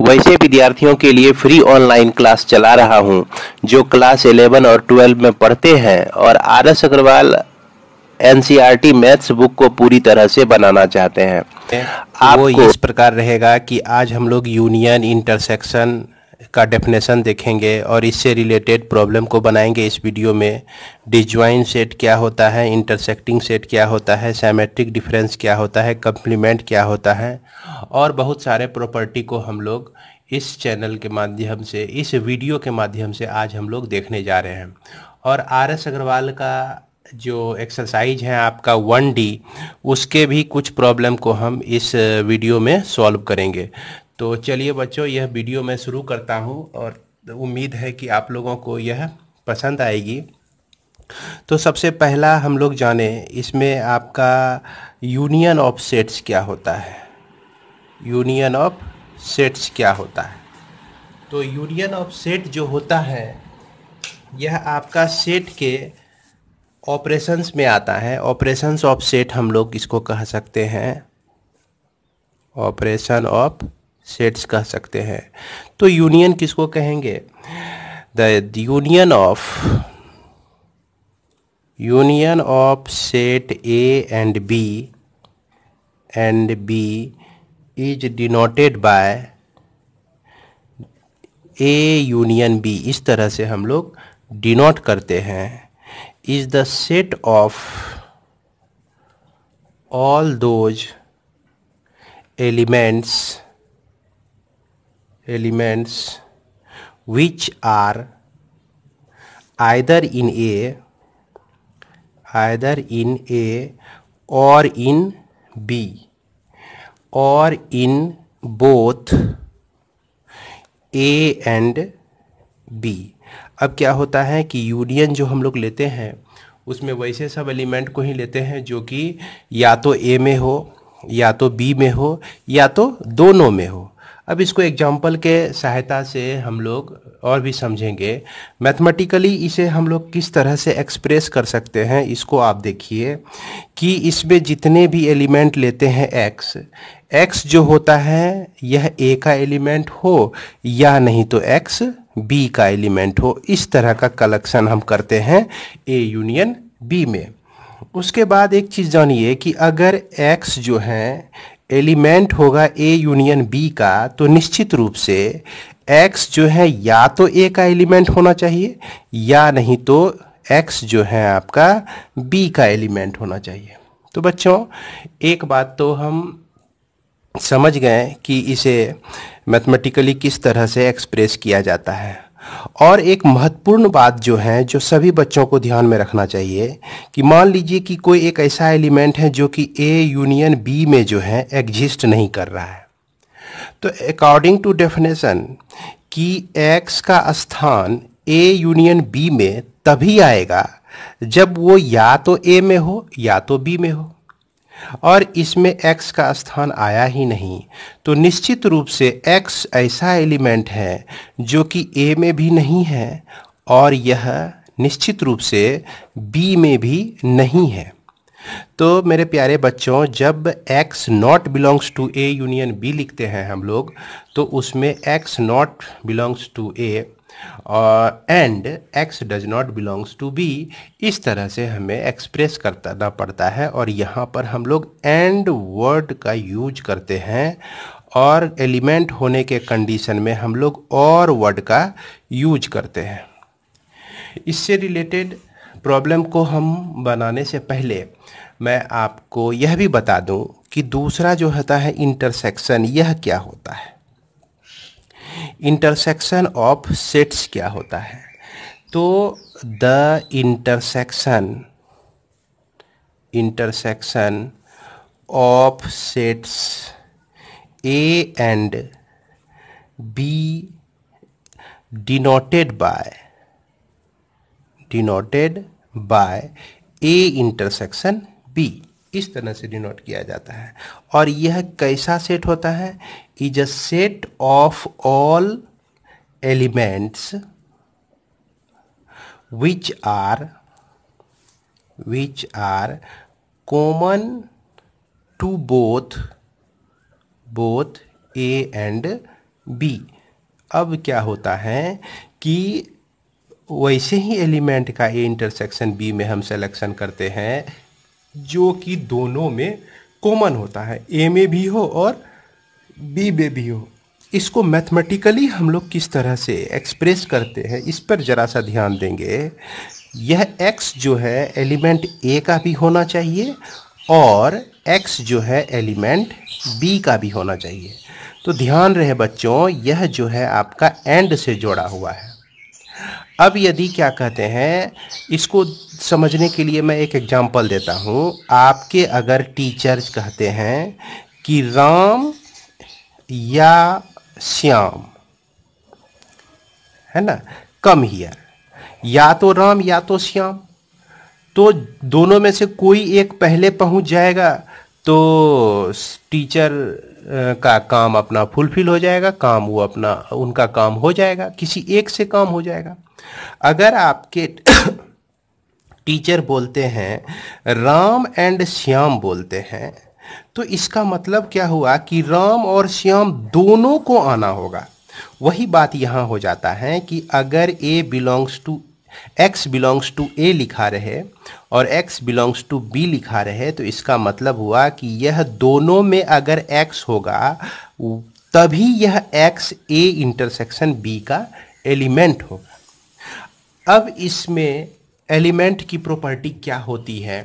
वैसे विद्यार्थियों के लिए फ्री ऑनलाइन क्लास चला रहा हूं जो क्लास 11 और 12 में पढ़ते हैं और R S Agarwal and maths book को पूरी तरह से बनाना चाहते हैं आपको इस प्रकार रहेगा कि आज हम लोग यूनियन इंटरसेक्शन का डेफिनेशन देखेंगे और इससे रिलेटेड प्रॉब्लम को बनाएंगे इस वीडियो में डिज्वाइन सेट क्या होता है इंटरसेक्टिंग सेट क्या होता है सैमेट्रिक डिफरेंस क्या होता है कम्प्लीमेंट क्या होता है और बहुत सारे प्रॉपर्टी को हम लोग इस चैनल के माध्यम से इस वीडियो के माध्यम से आज हम लोग देखने जा रहे हैं और आर एस अग्रवाल का जो एक्सरसाइज है आपका वन डी उसके भी कुछ प्रॉब्लम को हम इस वीडियो में सॉल्व करेंगे तो चलिए बच्चों यह वीडियो मैं शुरू करता हूँ और उम्मीद है कि आप लोगों को यह पसंद आएगी तो सबसे पहला हम लोग जाने इसमें आपका यूनियन ऑफ सेट्स क्या होता है यूनियन ऑफ सेट्स क्या होता है तो यूनियन ऑफ सेट जो होता है यह आपका सेट के ऑपरेशंस में आता है ऑपरेशंस ऑफ सेट हम लोग इसको कह सकते हैं ऑपरेशन ऑफ सेट्स कह सकते हैं तो यूनियन किसको कहेंगे the union of union of set A and B and B is denoted by A union B इस तरह से हम लोग डिनोट करते हैं is the set of all those elements elements which are either in A either in A or in B or in both A and B अब क्या होता है कि यूनियन जो हम लोग लेते हैं उसमें वैसे सब एलिमेंट को ही लेते हैं जो कि या तो ए में हो या तो बी में हो या तो दोनों में हो अब इसको एग्जाम्पल के सहायता से हम लोग और भी समझेंगे मैथमेटिकली इसे हम लोग किस तरह से एक्सप्रेस कर सकते हैं इसको आप देखिए कि इसमें जितने भी एलिमेंट लेते हैं एक्स एक्स जो होता है यह ए का एलिमेंट हो या नहीं तो एक्स बी का एलिमेंट हो इस तरह का कलेक्शन हम करते हैं ए यूनियन बी में उसके बाद एक चीज़ जानिए कि अगर एक्स जो हैं एलिमेंट होगा ए यूनियन बी का तो निश्चित रूप से एक्स जो है या तो ए का एलिमेंट होना चाहिए या नहीं तो एक्स जो है आपका बी का एलिमेंट होना चाहिए तो बच्चों एक बात तो हम समझ गए कि इसे मैथमेटिकली किस तरह से एक्सप्रेस किया जाता है और एक महत्वपूर्ण बात जो है जो सभी बच्चों को ध्यान में रखना चाहिए कि मान लीजिए कि कोई एक ऐसा एलिमेंट है जो कि ए यूनियन बी में जो है एग्जिस्ट नहीं कर रहा है तो अकॉर्डिंग टू डेफिनेशन कि एक्स का स्थान ए यूनियन बी में तभी आएगा जब वो या तो ए में हो या तो बी में हो और इसमें x का स्थान आया ही नहीं तो निश्चित रूप से x ऐसा एलिमेंट है जो कि a में भी नहीं है और यह निश्चित रूप से b में भी नहीं है तो मेरे प्यारे बच्चों जब x not belongs to a union b लिखते हैं हम लोग तो उसमें x not belongs to a and x does not belongs to B इस तरह से हमें एक्सप्रेस करना पड़ता है और यहाँ पर हम लोग एंड वर्ड का यूज करते हैं और एलिमेंट होने के कंडीशन में हम लोग और वर्ड का यूज करते हैं इससे रिलेटेड प्रॉब्लम को हम बनाने से पहले मैं आपको यह भी बता दूं कि दूसरा जो होता है इंटरसेक्शन यह क्या होता है इंटरसेक्शन ऑफ सेट्स क्या होता है तो the intersection intersection of sets A and B denoted by denoted by A intersection B इस तरह से डिनोट किया जाता है और यह कैसा सेट होता है is a set of all elements which are which are common to both both a and b अब क्या होता है कि वैसे ही एलिमेंट का ए इंटरसेक्शन बी में हम सिलेक्शन करते हैं जो कि दोनों में कॉमन होता है ए में भी हो और बी बेबी हो इसको मैथमेटिकली हम लोग किस तरह से एक्सप्रेस करते हैं इस पर ज़रा सा ध्यान देंगे यह x जो है एलिमेंट a का भी होना चाहिए और x जो है एलिमेंट b का भी होना चाहिए तो ध्यान रहे बच्चों यह जो है आपका एंड से जोड़ा हुआ है अब यदि क्या कहते हैं इसको समझने के लिए मैं एक एग्जांपल देता हूँ आपके अगर टीचर्स कहते हैं कि राम या श्याम है ना कम हियर या तो राम या तो श्याम तो दोनों में से कोई एक पहले पहुंच जाएगा तो टीचर का काम अपना फुलफिल हो जाएगा काम वो अपना उनका काम हो जाएगा किसी एक से काम हो जाएगा अगर आपके टीचर बोलते हैं राम एंड श्याम बोलते हैं तो इसका मतलब क्या हुआ कि राम और श्याम दोनों को आना होगा वही बात यहाँ हो जाता है कि अगर A belongs to x belongs to A लिखा रहे और एक्स बिलोंग्स टू बी लिखा रहे तो इसका मतलब हुआ कि यह दोनों में अगर एक्स होगा तभी यह एक्स ए इंटरसेक्शन बी का एलिमेंट होगा अब इसमें एलिमेंट की प्रॉपर्टी क्या होती है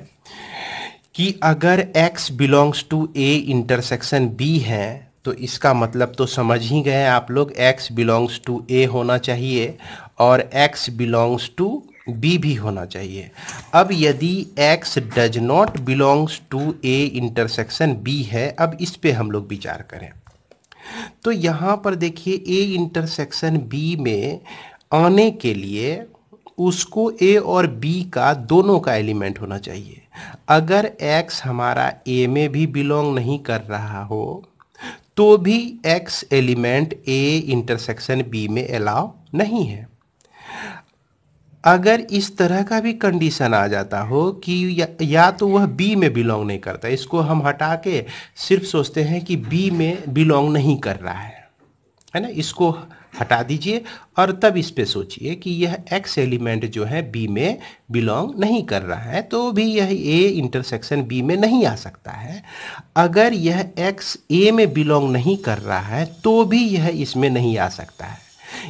कि अगर x belongs to a intersection b है तो इसका मतलब तो समझ ही गए आप लोग x बिलोंग्स टू a होना चाहिए और x बिलोंग्स टू b भी होना चाहिए अब यदि x does not belongs to a intersection b है अब इस पे हम लोग विचार करें तो यहाँ पर देखिए a इंटरसेक्शन b में आने के लिए उसको a और b का दोनों का एलिमेंट होना चाहिए अगर x हमारा a में भी बिलोंग नहीं कर रहा हो तो भी x element a intersection b में अलाउ नहीं है अगर इस तरह का भी कंडीशन आ जाता हो कि या, या तो वह बी में बिलोंग नहीं करता इसको हम हटा के सिर्फ सोचते हैं कि बी में बिलोंग नहीं कर रहा है है ना इसको हटा दीजिए और तब इस पे सोचिए कि यह एक्स एलिमेंट जो है बी में बिलोंग नहीं कर रहा है तो भी यह ए इंटरसेक्शन बी में नहीं आ सकता है अगर यह एक्स ए में बिलोंग नहीं कर रहा है तो भी यह इसमें नहीं आ सकता है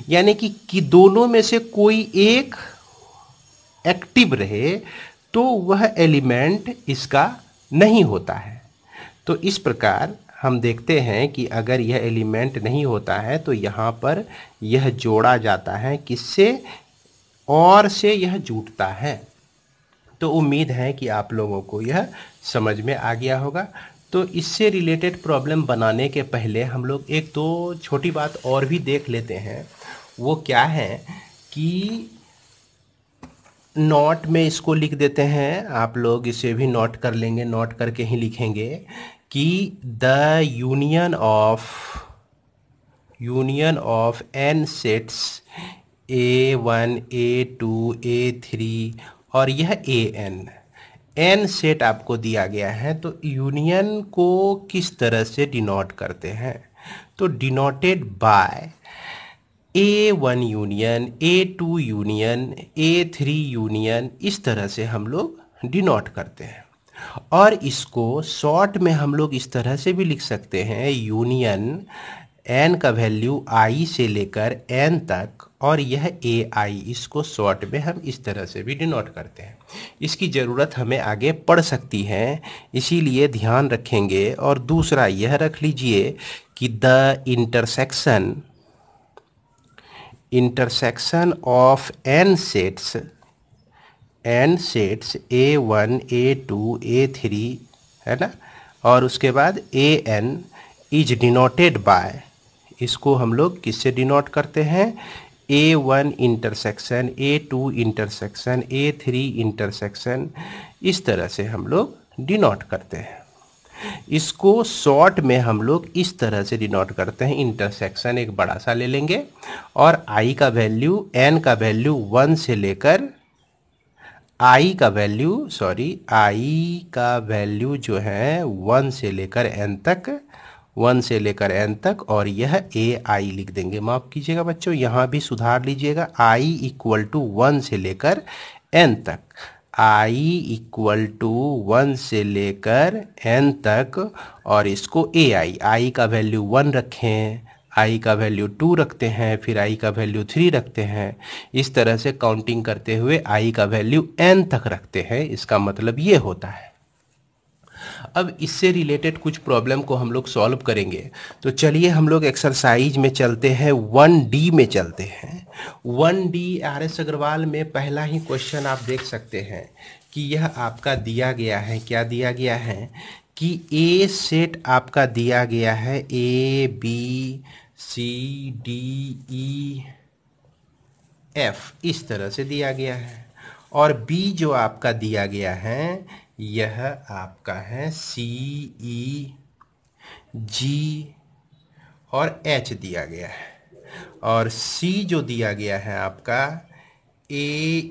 यानी कि, कि दोनों में से कोई एक एक्टिव रहे तो वह एलिमेंट इसका नहीं होता है तो इस प्रकार हम देखते हैं कि अगर यह एलिमेंट नहीं होता है तो यहाँ पर यह जोड़ा जाता है किससे और से यह जुटता है तो उम्मीद है कि आप लोगों को यह समझ में आ गया होगा तो इससे रिलेटेड प्रॉब्लम बनाने के पहले हम लोग एक दो तो छोटी बात और भी देख लेते हैं वो क्या है कि नोट में इसको लिख देते हैं आप लोग इसे भी नोट कर लेंगे नोट करके ही लिखेंगे कि the union of union of n sets A one A two A three और यह ए एन एन सेट आपको दिया गया है तो यूनियन को किस तरह से डिनोट करते हैं तो denoted by A one union A two union A three union इस तरह से हम लोग डिनोट करते हैं और इसको शॉर्ट में हम लोग इस तरह से भी लिख सकते हैं यूनियन एन का वैल्यू आई से लेकर एन तक और यह ए आई इसको शॉर्ट में हम इस तरह से भी डिनोट करते हैं इसकी ज़रूरत हमें आगे पड़ सकती है इसीलिए ध्यान रखेंगे और दूसरा यह रख लीजिए कि the intersection intersection of n sets n sets A one A two A three है ना और उसके बाद A n is denoted by इसको हम लोग किससे डिनोट करते हैं A one intersection A two intersection A three intersection इस तरह से हम लोग डिनोट करते हैं इसको शॉर्ट में हम लोग इस तरह से डिनोट करते हैं इंटरसेक्शन एक बड़ा सा ले लेंगे और आई का वैल्यू एन का वैल्यू वन से लेकर आई का वैल्यू सॉरी आई का वैल्यू जो है वन से लेकर एन तक वन से लेकर एन तक और यह ए आई लिख देंगे माफ़ कीजिएगा बच्चों यहाँ भी सुधार लीजिएगा आई इक्वल टू वन से लेकर एन तक आई इक्वल टू वन से लेकर एन तक और इसको ए आई आई का वैल्यू वन रखें आई का वैल्यू टू रखते हैं फिर आई का वैल्यू थ्री रखते हैं इस तरह से काउंटिंग करते हुए आई का वैल्यू एन तक रखते हैं इसका मतलब ये होता है अब इससे रिलेटेड कुछ प्रॉब्लम को हम लोग सॉल्व करेंगे तो चलिए हम लोग एक्सरसाइज में चलते हैं वन डी में चलते हैं one D R S Agarwal में पहला ही क्वेश्चन आप देख सकते हैं कि यह आपका दिया गया है क्या दिया गया है कि ए सेट आपका दिया गया है A B C D E F इस तरह से दिया गया है और बी जो आपका दिया गया है यह आपका है सी ई जी और एच दिया गया है और सी जो दिया गया है आपका ए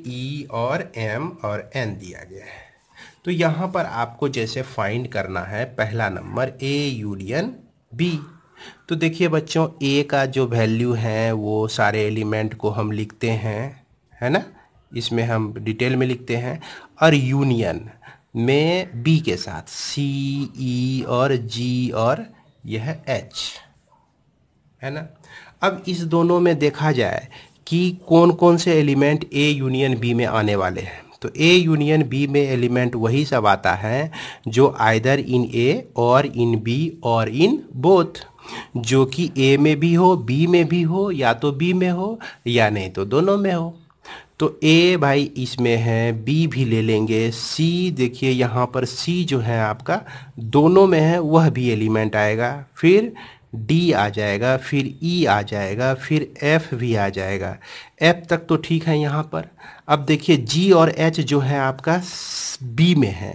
ई e और एम और एन दिया गया है तो यहाँ पर आपको जैसे फाइंड करना है पहला नंबर ए यूनियन बी तो देखिए बच्चों ए का जो वैल्यू है वो सारे एलिमेंट को हम लिखते हैं है ना इसमें हम डिटेल में लिखते हैं और यूनियन में बी के साथ सी ई e और जी और यह एच है ना अब इस दोनों में देखा जाए कि कौन कौन से एलिमेंट ए यूनियन बी में आने वाले हैं तो ए यूनियन बी में एलिमेंट वही सब आता है जो आइदर इन ए और इन बी और इन बोथ जो कि ए में भी हो बी में भी हो या तो बी में हो या नहीं तो दोनों में हो तो ए भाई इसमें है बी भी ले लेंगे सी देखिए यहाँ पर सी जो है आपका दोनों में है वह भी एलिमेंट आएगा फिर डी आ जाएगा फिर ई e आ जाएगा फिर एफ भी आ जाएगा एफ तक तो ठीक है यहाँ पर अब देखिए जी और एच जो है आपका बी में है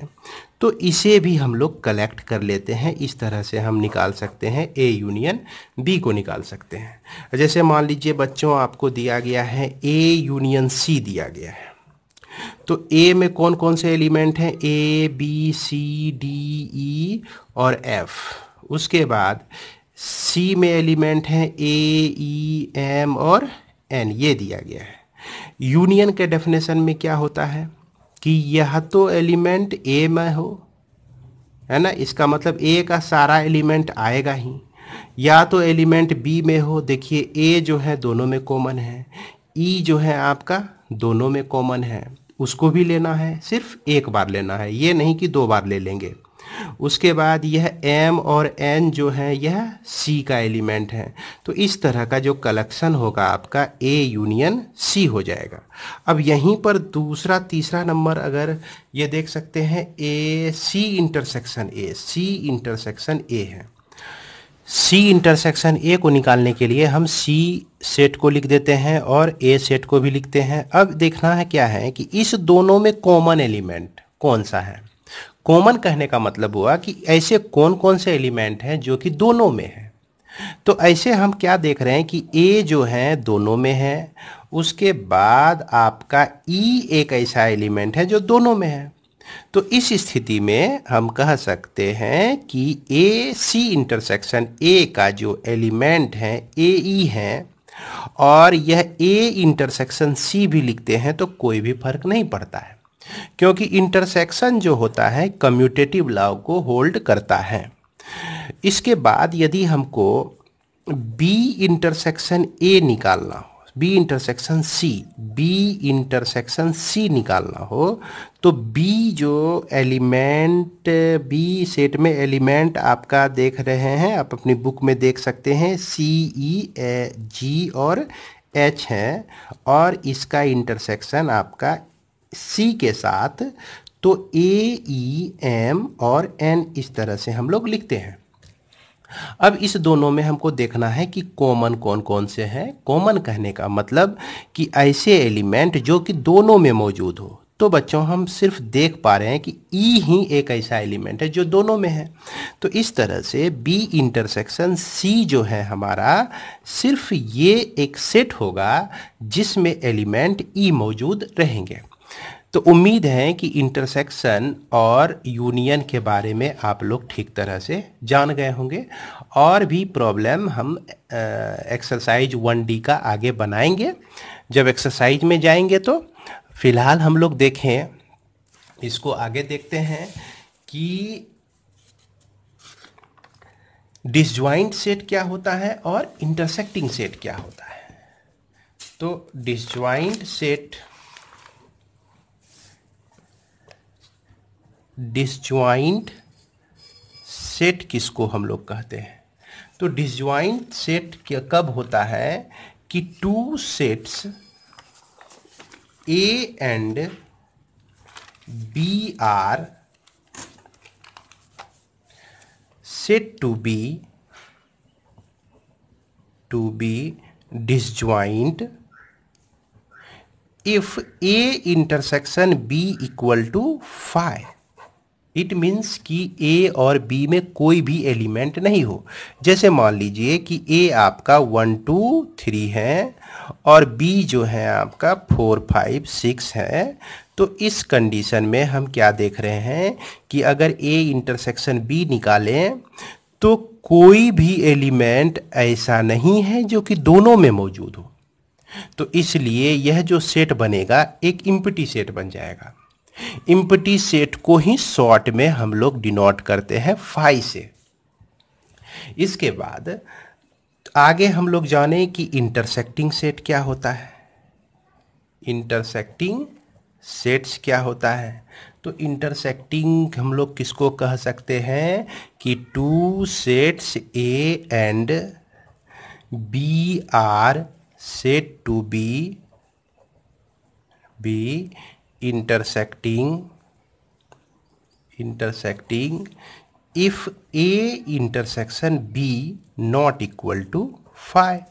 तो इसे भी हम लोग कलेक्ट कर लेते हैं इस तरह से हम निकाल सकते हैं ए यूनियन बी को निकाल सकते हैं जैसे मान लीजिए बच्चों आपको दिया गया है ए यूनियन सी दिया गया है तो ए में कौन कौन से एलिमेंट हैं ए बी सी डी ई और एफ उसके बाद सी में एलिमेंट हैं ए ई एम और एन ये दिया गया है यूनियन के डेफिनेशन में क्या होता है कि यह तो एलिमेंट ए में हो है ना इसका मतलब ए का सारा एलिमेंट आएगा ही या तो एलिमेंट बी में हो देखिए ए जो है दोनों में कॉमन है ई e जो है आपका दोनों में कॉमन है उसको भी लेना है सिर्फ एक बार लेना है ये नहीं कि दो बार ले लेंगे उसके बाद यह एम और एन जो है यह सी का एलिमेंट है तो इस तरह का जो कलेक्शन होगा आपका ए यूनियन सी हो जाएगा अब यहीं पर दूसरा तीसरा नंबर अगर ये देख सकते हैं ए सी intersection A C intersection A है सी इंटरसेक्शन ए को निकालने के लिए हम सी सेट को लिख देते हैं और ए सेट को भी लिखते हैं अब देखना है क्या है कि इस दोनों में कॉमन एलिमेंट कौन सा है कॉमन कहने का मतलब हुआ कि ऐसे कौन कौन से एलिमेंट हैं जो कि दोनों में हैं तो ऐसे हम क्या देख रहे हैं कि ए जो है दोनों में है उसके बाद आपका ई एक ऐसा एलिमेंट है जो दोनों में है तो इस स्थिति में हम कह सकते हैं कि ए सी इंटरसेक्शन ए का जो एलिमेंट है ए ई है और यह ए इंटरसेक्शन सी भी लिखते हैं तो कोई भी फर्क नहीं पड़ता है क्योंकि इंटरसेक्शन जो होता है कम्यूटेटिव लॉ को होल्ड करता है इसके बाद यदि हमको बी इंटरसेक्शन ए निकालना हो B intersection C B intersection C निकालना हो तो बी जो एलिमेंट बी सेट में एलिमेंट आपका देख रहे हैं आप अपनी बुक में देख सकते हैं सी ई ए जी और एच है और इसका इंटरसेक्शन आपका सी के साथ तो ए ई एम और एन इस तरह से हम लोग लिखते हैं अब इस दोनों में हमको देखना है कि कॉमन कौन कौन से हैं कॉमन कहने का मतलब कि ऐसे एलिमेंट जो कि दोनों में मौजूद हो तो बच्चों हम सिर्फ देख पा रहे हैं कि ई e ही एक ऐसा एलिमेंट है जो दोनों में है तो इस तरह से बी इंटरसेक्शन सी जो है हमारा सिर्फ ये एक सेट होगा जिसमें एलिमेंट ई e मौजूद रहेंगे तो उम्मीद है कि इंटरसेक्शन और यूनियन के बारे में आप लोग ठीक तरह से जान गए होंगे और भी प्रॉब्लम हम एक्सरसाइज वन डी का आगे बनाएंगे जब एक्सरसाइज में जाएंगे तो फिलहाल हम लोग देखें इसको आगे देखते हैं कि डिसज्वाइंट सेट क्या होता है और इंटरसेक्टिंग सेट क्या होता है तो डिसज्वाइंट सेट डिसज्वाइंट सेट किसको हम लोग कहते हैं तो डिसज्वाइंट सेट क्या कब होता है कि two sets A and B are set to be to be disjoint if A intersection B equal to five it means कि ए और बी में कोई भी एलिमेंट नहीं हो जैसे मान लीजिए कि ए आपका वन टू थ्री है और बी जो है आपका फोर फाइव सिक्स है तो इस कंडीशन में हम क्या देख रहे हैं कि अगर ए इंटरसेक्शन बी निकालें तो कोई भी एलिमेंट ऐसा नहीं है जो कि दोनों में मौजूद हो तो इसलिए यह जो सेट बनेगा एक इम्पिटी सेट बन जाएगा इम्पटी सेट को ही शॉर्ट में हम लोग डिनोट करते हैं फाई से इसके बाद आगे हम लोग जाने कि इंटरसेक्टिंग सेट क्या होता है इंटरसेक्टिंग सेट्स क्या होता है तो इंटरसेक्टिंग हम लोग किसको कह सकते हैं कि two sets A and B are set to be be intersecting intersecting if a intersection b not equal to phi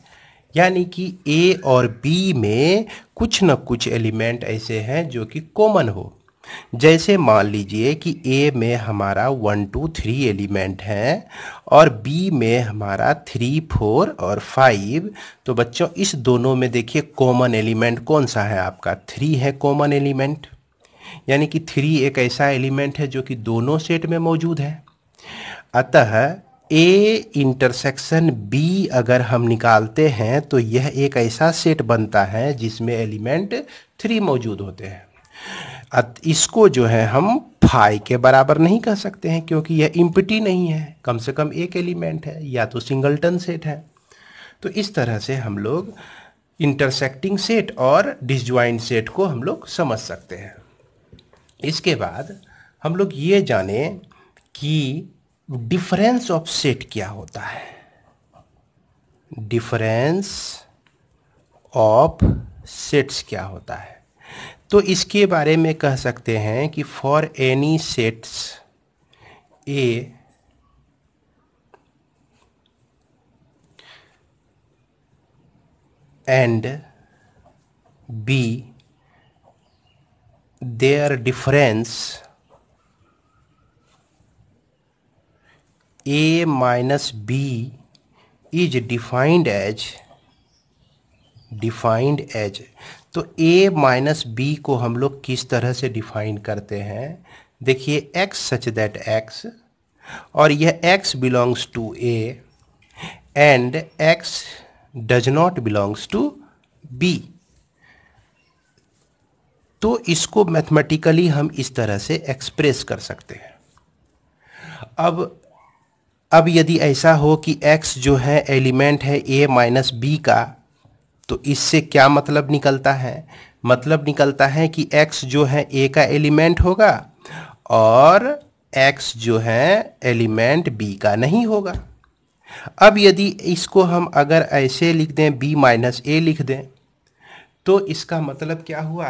यानी कि a और b में कुछ न कुछ एलिमेंट ऐसे हैं जो कि कॉमन हो जैसे मान लीजिए कि ए में हमारा वन टू थ्री एलिमेंट हैं और बी में हमारा थ्री फोर और फाइव तो बच्चों इस दोनों में देखिए कॉमन एलिमेंट कौन सा है आपका थ्री है कॉमन एलिमेंट यानी कि थ्री एक ऐसा एलिमेंट है जो कि दोनों सेट में मौजूद है अतः ए इंटरसेक्शन बी अगर हम निकालते हैं तो यह एक ऐसा सेट बनता है जिसमें एलिमेंट थ्री मौजूद होते हैं इसको जो है हम फाई के बराबर नहीं कह सकते हैं क्योंकि यह इम्पिटी नहीं है कम से कम एक एलिमेंट है या तो सिंगलटन सेट है तो इस तरह से हम लोग इंटरसेक्टिंग सेट और डिसज्वाइंट सेट को हम लोग समझ सकते हैं इसके बाद हम लोग ये जाने कि डिफरेंस ऑफ सेट क्या होता है डिफरेंस ऑफ सेट्स क्या होता है तो इसके बारे में कह सकते हैं कि for any sets A and B their difference A minus B is defined as defined as तो a माइनस बी को हम लोग किस तरह से डिफाइन करते हैं देखिए x सच दैट x और यह x belongs to a and x does not belongs to b तो इसको मैथमेटिकली हम इस तरह से एक्सप्रेस कर सकते हैं अब अब यदि ऐसा हो कि x जो है एलिमेंट है a माइनस बी का तो इससे क्या मतलब निकलता है मतलब निकलता है कि x जो है a का एलिमेंट होगा और x जो है एलिमेंट b का नहीं होगा अब यदि इसको हम अगर ऐसे लिख दें b माइनस ए लिख दें तो इसका मतलब क्या हुआ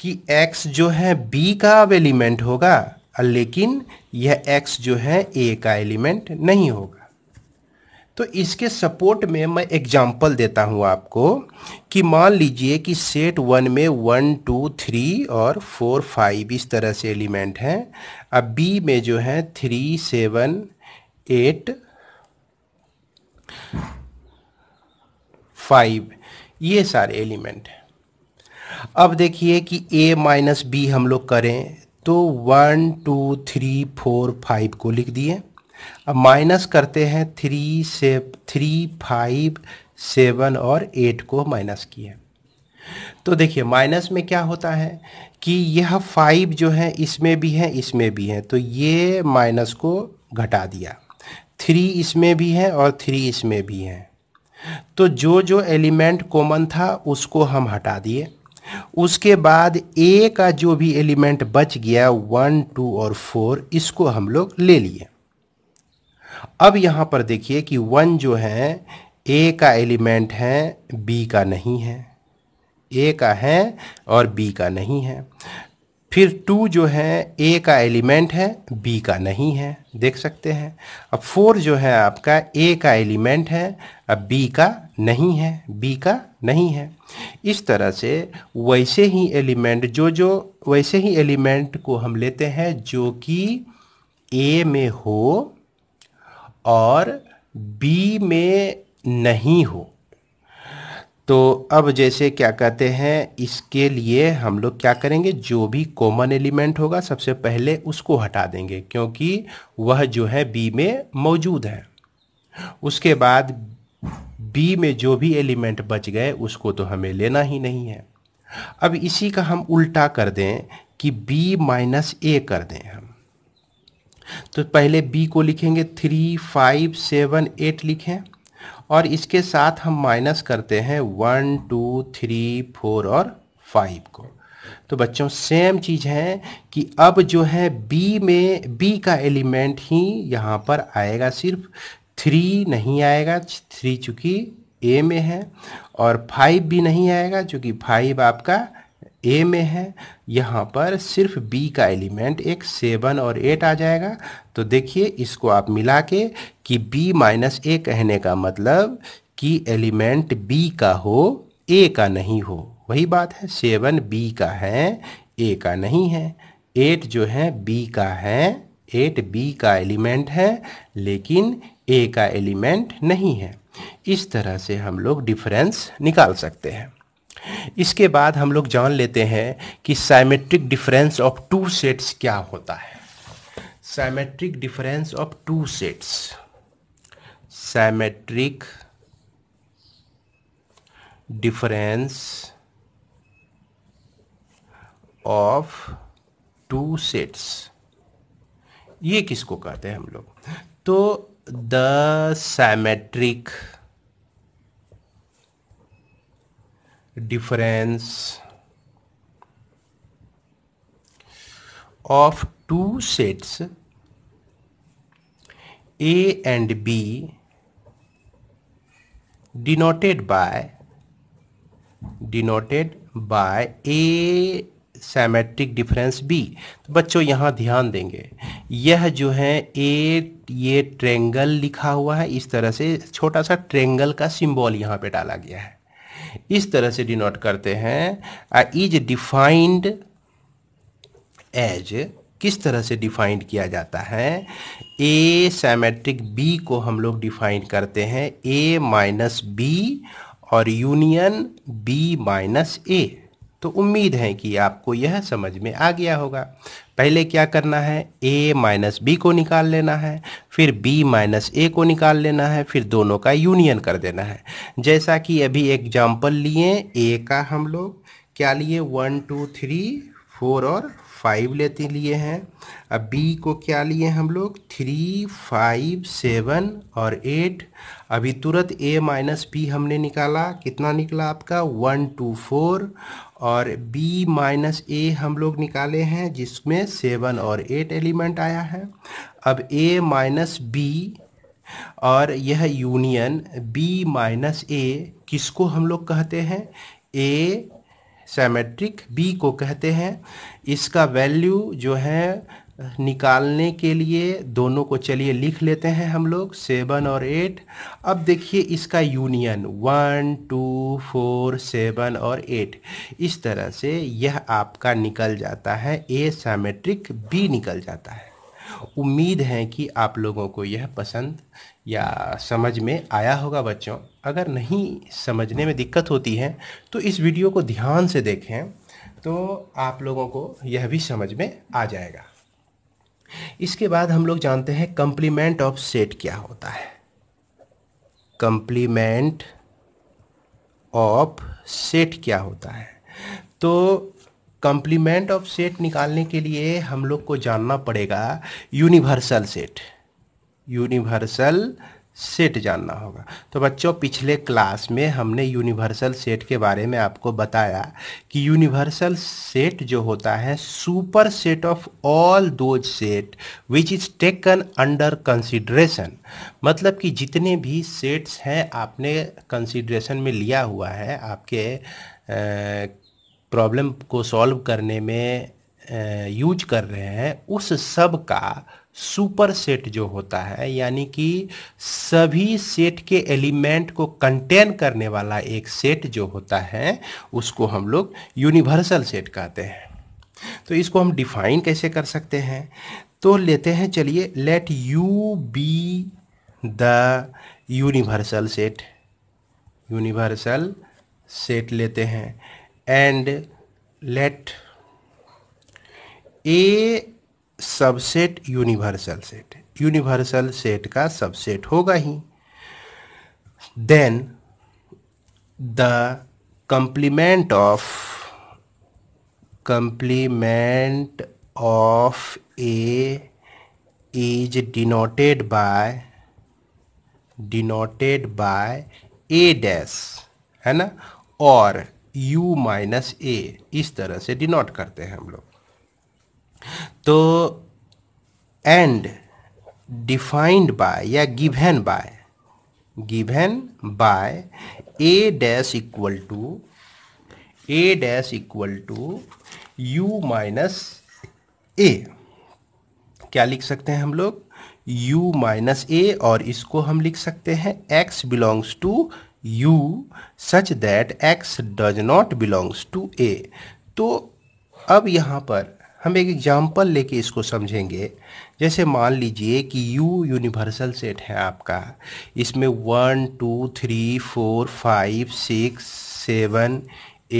कि x जो है b का अब एलिमेंट होगा लेकिन यह x जो है a का एलिमेंट नहीं होगा तो इसके सपोर्ट में मैं एग्जाम्पल देता हूँ आपको कि मान लीजिए कि सेट वन में वन टू थ्री और फोर फाइव इस तरह से एलिमेंट हैं अब बी में जो है थ्री सेवन एट फाइव ये सारे एलिमेंट हैं अब देखिए कि ए माइनस बी हम लोग करें तो one two three four five को लिख दिए अब माइनस करते हैं थ्री से थ्री फाइव सेवन और एट को माइनस किया तो देखिए माइनस में क्या होता है कि यह फाइव जो है इसमें भी है इसमें भी है तो ये माइनस को घटा दिया थ्री इसमें भी है और थ्री इसमें भी है तो जो जो एलिमेंट कॉमन था उसको हम हटा दिए उसके बाद ए का जो भी एलिमेंट बच गया वन टू और फोर इसको हम लोग ले लिए अब यहाँ पर देखिए कि वन जो है ए का एलिमेंट है बी का नहीं है ए का है और बी का नहीं है फिर टू जो है ए का एलिमेंट है बी का नहीं है देख सकते हैं अब फोर जो है आपका ए का एलिमेंट है अब बी का नहीं है बी का नहीं है इस तरह से वैसे ही एलिमेंट जो जो वैसे ही एलिमेंट को हम लेते हैं जो कि ए में हो और बी में नहीं हो तो अब जैसे क्या कहते हैं इसके लिए हम लोग क्या करेंगे जो भी कॉमन एलिमेंट होगा सबसे पहले उसको हटा देंगे क्योंकि वह जो है बी में मौजूद है उसके बाद बी में जो भी एलिमेंट बच गए उसको तो हमें लेना ही नहीं है अब इसी का हम उल्टा कर दें कि बी माइनस ए कर दें हम तो पहले बी को लिखेंगे थ्री फाइव सेवन एट लिखें और इसके साथ हम माइनस करते हैं वन टू थ्री फोर और फाइव को तो बच्चों सेम चीज़ है कि अब जो है बी में बी का एलिमेंट ही यहाँ पर आएगा सिर्फ थ्री नहीं आएगा थ्री चूंकि ए में है और फाइव भी नहीं आएगा चूँकि फाइव आपका ए में है यहाँ पर सिर्फ बी का एलिमेंट एक सेवन और एट आ जाएगा तो देखिए इसको आप मिला के कि बी माइनस ए कहने का मतलब कि एलिमेंट बी का हो ए का नहीं हो वही बात है सेवन बी का है ए का नहीं है एट जो है बी का है एट बी का एलिमेंट है लेकिन ए का एलिमेंट नहीं है इस तरह से हम लोग डिफरेंस निकाल सकते हैं इसके बाद हम लोग जान लेते हैं कि symmetric difference of two sets क्या होता है symmetric difference of two sets symmetric difference of two sets ये किसको कहते हैं हम लोग तो the symmetric difference of two sets A and B denoted by denoted by A symmetric difference B तो बच्चों यहाँ ध्यान देंगे यह जो है ए ये ट्रेंगल लिखा हुआ है इस तरह से छोटा सा ट्रेंगल का सिंबल यहाँ पे डाला गया है इस तरह से डिनोट करते हैं इज डिफाइंड एज किस तरह से डिफाइंड किया जाता है ए सैमेट्रिक बी को हम लोग डिफाइन करते हैं ए माइनस बी और यूनियन बी माइनस ए तो उम्मीद है कि आपको यह समझ में आ गया होगा पहले क्या करना है ए माइनस बी को निकाल लेना है फिर बी माइनस ए को निकाल लेना है फिर दोनों का यूनियन कर देना है जैसा कि अभी एग्जाम्पल लिए ए का हम लोग क्या लिए वन टू थ्री फोर और फाइव लेते लिए हैं अब बी को क्या लिए हम लोग थ्री फाइव सेवन और एट अभी तुरंत ए माइनस बी हमने निकाला कितना निकला आपका वन टू फोर और b माइनस ए हम लोग निकाले हैं जिसमें सेवन और एट एलिमेंट आया है अब a माइनस बी और यह यूनियन b माइनस ए किसको हम लोग कहते हैं ए सेमेट्रिक b को कहते हैं इसका वैल्यू जो है निकालने के लिए दोनों को चलिए लिख लेते हैं हम लोग सेवन और एट अब देखिए इसका union one two four seven और एट इस तरह से यह आपका निकल जाता है ए सामेट्रिक बी निकल जाता है उम्मीद है कि आप लोगों को यह पसंद या समझ में आया होगा बच्चों अगर नहीं समझने में दिक्कत होती है तो इस वीडियो को ध्यान से देखें तो आप लोगों को यह भी समझ में आ जाएगा इसके बाद हम लोग जानते हैं कंप्लीमेंट ऑफ सेट क्या होता है कंप्लीमेंट ऑफ सेट क्या होता है तो कंप्लीमेंट ऑफ सेट निकालने के लिए हम लोग को जानना पड़ेगा यूनिवर्सल सेट यूनिवर्सल सेट जानना होगा तो बच्चों पिछले क्लास में हमने यूनिवर्सल सेट के बारे में आपको बताया कि यूनिवर्सल सेट जो होता है superset of all those set which is taken under consideration मतलब कि जितने भी सेट्स हैं आपने कंसिड्रेशन में लिया हुआ है आपके प्रॉब्लम को सॉल्व करने में यूज कर रहे हैं उस सब का सुपर सेट जो होता है यानी कि सभी सेट के एलिमेंट को कंटेन करने वाला एक सेट जो होता है उसको हम लोग यूनिवर्सल सेट कहते हैं तो इसको हम डिफाइन कैसे कर सकते हैं तो लेते हैं चलिए let U be the universal set universal set लेते हैं and let A subset universal set universal set का सबसेट होगा ही then the complement of complement of A is denoted by denoted by A dash है ना और you minus ए इस तरह से डिनोट करते हैं हम लोग तो एंड डिफाइंड बाय या given by given by A dash equal to A dash equal to U minus A क्या लिख सकते हैं हम लोग u माइनस ए और इसको हम लिख सकते हैं x belongs to u such that x does not belongs to a तो अब यहाँ पर हम एक एग्जाम्पल लेके इसको समझेंगे जैसे मान लीजिए कि U यूनिवर्सल सेट है आपका इसमें one two three four five six seven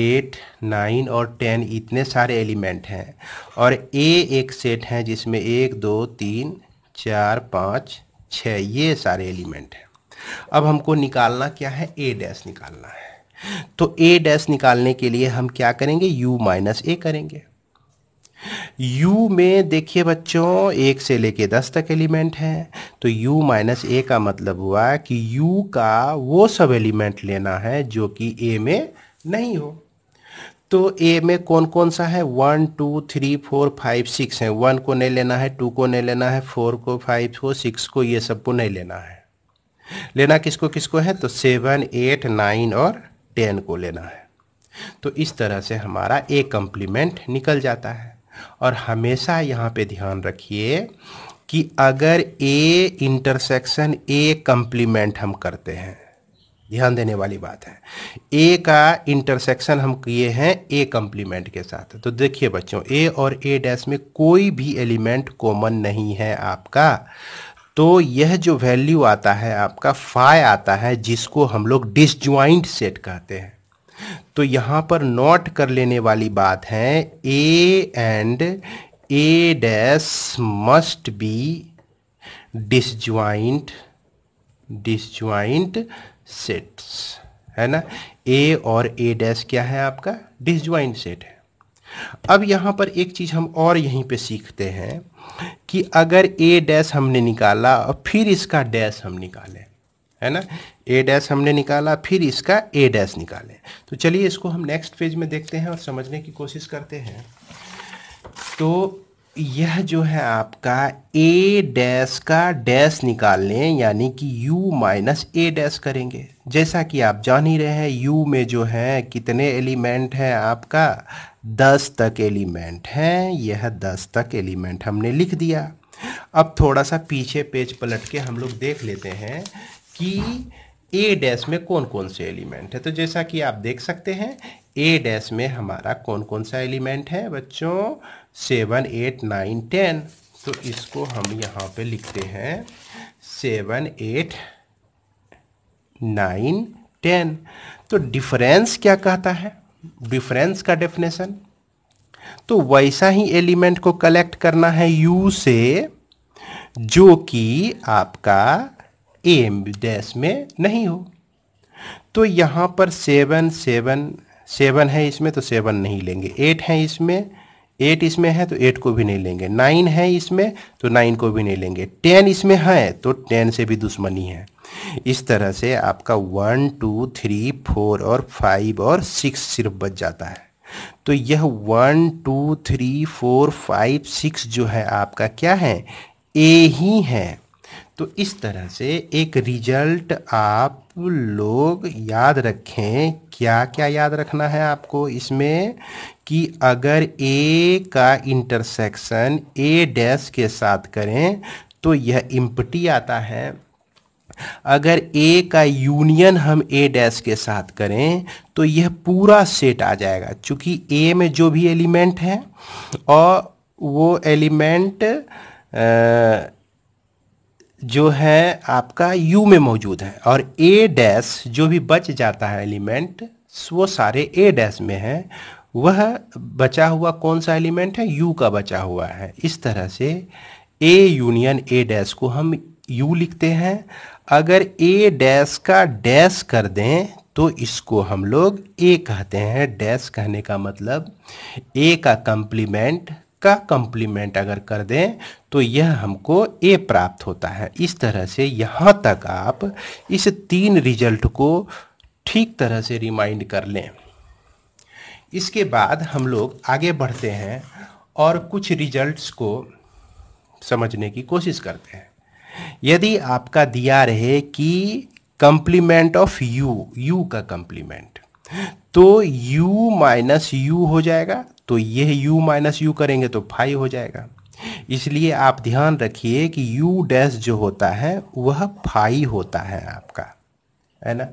eight nine और टेन इतने सारे एलिमेंट हैं और ए एक सेट है जिसमें एक दो तीन चार पाँच छ ये सारे एलिमेंट हैं अब हमको निकालना क्या है ए डैश निकालना है तो ए डैश निकालने के लिए हम क्या करेंगे u माइनस ए करेंगे यू में देखिए बच्चों एक से लेके दस तक एलिमेंट हैं तो यू माइनस ए का मतलब हुआ कि यू का वो सब एलिमेंट लेना है जो कि ए में नहीं हो तो ए में कौन कौन सा है one two three four five six है वन को नहीं लेना है टू को नहीं लेना है फोर को फाइव को सिक्स को ये सब को नहीं लेना है लेना किसको किसको है तो सेवन एट नाइन और टेन को लेना है तो इस तरह से हमारा ए कम्प्लीमेंट निकल जाता है और हमेशा यहाँ पे ध्यान रखिए कि अगर ए इंटरसेक्शन ए कम्प्लीमेंट हम करते हैं ध्यान देने वाली बात है ए का इंटरसेक्शन हम किए हैं ए कम्प्लीमेंट के साथ तो देखिए बच्चों ए और ए डैश में कोई भी एलिमेंट कॉमन नहीं है आपका तो यह जो वैल्यू आता है आपका फाइ आता है जिसको हम लोग डिसज्वाइंट सेट कहते हैं तो यहाँ पर नोट कर लेने वाली बात है A and A dash must be disjoint disjoint sets है ना ए और ए डैश क्या है आपका डिसज्वाइंट सेट है अब यहाँ पर एक चीज़ हम और यहीं पे सीखते हैं कि अगर ए डैश हमने निकाला और फिर इसका डैश हम निकालें है ना ए डैश हमने निकाला फिर इसका ए डैश निकाले तो चलिए इसको हम नेक्स्ट पेज में देखते हैं और समझने की कोशिश करते हैं तो यह जो है आपका ए डैश का डैश निकाल लें यानी कि u माइनस ए डैश करेंगे जैसा कि आप जान ही रहे हैं u में जो है कितने एलिमेंट हैं आपका दस तक एलिमेंट हैं यह दस तक एलिमेंट हमने लिख दिया अब थोड़ा सा पीछे पेज पलट के हम लोग देख लेते हैं कि ए डैश में कौन कौन से एलिमेंट है तो जैसा कि आप देख सकते हैं ए डैश में हमारा कौन कौन सा एलिमेंट है बच्चों सेवन एट नाइन टेन तो इसको हम यहाँ पे लिखते हैं सेवन एट नाइन टेन तो डिफरेंस क्या कहता है डिफरेंस का डेफिनेशन तो वैसा ही एलिमेंट को कलेक्ट करना है यू से जो कि आपका एम डैश में नहीं हो तो यहाँ पर सेवन सेवन सेवन है इसमें तो सेवन नहीं लेंगे एट है इसमें एट इसमें है तो एट को भी नहीं लेंगे नाइन है इसमें तो नाइन को भी नहीं लेंगे टेन इसमें है तो टेन से भी दुश्मनी है इस तरह से आपका वन टू थ्री फोर और फाइव और सिक्स सिर्फ बच जाता है तो यह one two three four five six जो है आपका क्या है ए ही है तो इस तरह से एक रिजल्ट आप लोग याद रखें क्या क्या याद रखना है आपको इसमें कि अगर ए का इंटरसेक्शन ए डैश के साथ करें तो यह इम्पटी आता है अगर ए का यूनियन हम ए डैश के साथ करें तो यह पूरा सेट आ जाएगा क्योंकि ए में जो भी एलिमेंट है और वो एलिमेंट आ, जो है आपका U में मौजूद है और A डैश जो भी बच जाता है एलिमेंट वो सारे A डैश में है वह बचा हुआ कौन सा एलिमेंट है U का बचा हुआ है इस तरह से A यूनियन A डैश को हम U लिखते हैं अगर A डैश का डैश कर दें तो इसको हम लोग ए कहते हैं डैश कहने का मतलब ए का कंप्लीमेंट का कंप्लीमेंट अगर कर दें तो यह हमको ए प्राप्त होता है इस तरह से यहाँ तक आप इस तीन रिजल्ट को ठीक तरह से रिमाइंड कर लें इसके बाद हम लोग आगे बढ़ते हैं और कुछ रिजल्ट्स को समझने की कोशिश करते हैं यदि आपका दिया रहे कि कंप्लीमेंट ऑफ यू यू का कंप्लीमेंट तो यू माइनस यू हो जाएगा तो यह u माइनस यू करेंगे तो फाइव हो जाएगा इसलिए आप ध्यान रखिए कि u डैश जो होता है वह फाई होता है आपका है ना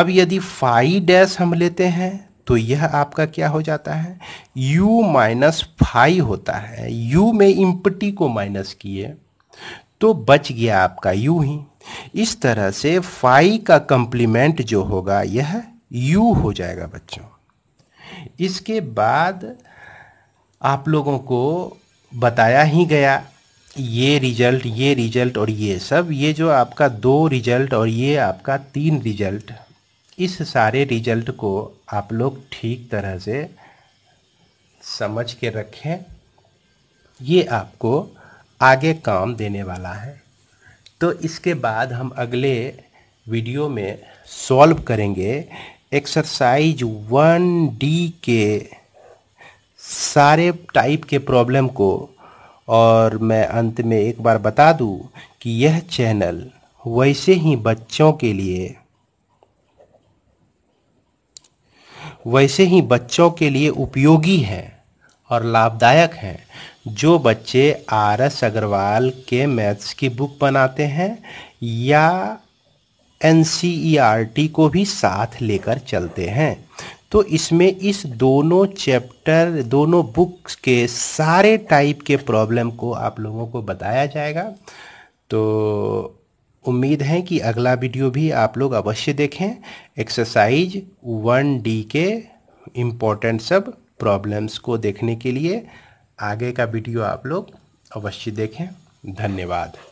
अब यदि फाई डैश हम लेते हैं तो यह आपका क्या हो जाता है u माइनस फाई होता है u में इम्पटी को माइनस किए तो बच गया आपका u ही इस तरह से फाई का कंप्लीमेंट जो होगा यह u हो जाएगा बच्चों इसके बाद आप लोगों को बताया ही गया ये रिजल्ट ये रिजल्ट और ये सब ये जो आपका दो रिजल्ट और ये आपका तीन रिजल्ट इस सारे रिजल्ट को आप लोग ठीक तरह से समझ के रखें ये आपको आगे काम देने वाला है तो इसके बाद हम अगले वीडियो में सॉल्व करेंगे एक्सरसाइज वन डी के सारे टाइप के प्रॉब्लम को और मैं अंत में एक बार बता दूं कि यह चैनल वैसे ही बच्चों के लिए वैसे ही बच्चों के लिए उपयोगी है और लाभदायक हैं जो बच्चे आर एस अग्रवाल के मैथ्स की बुक बनाते हैं या एन e को भी साथ लेकर चलते हैं तो इसमें इस दोनों चैप्टर दोनों बुक्स के सारे टाइप के प्रॉब्लम को आप लोगों को बताया जाएगा तो उम्मीद है कि अगला वीडियो भी आप लोग अवश्य देखें एक्सरसाइज वन डी के इम्पोर्टेंट सब प्रॉब्लम्स को देखने के लिए आगे का वीडियो आप लोग अवश्य देखें धन्यवाद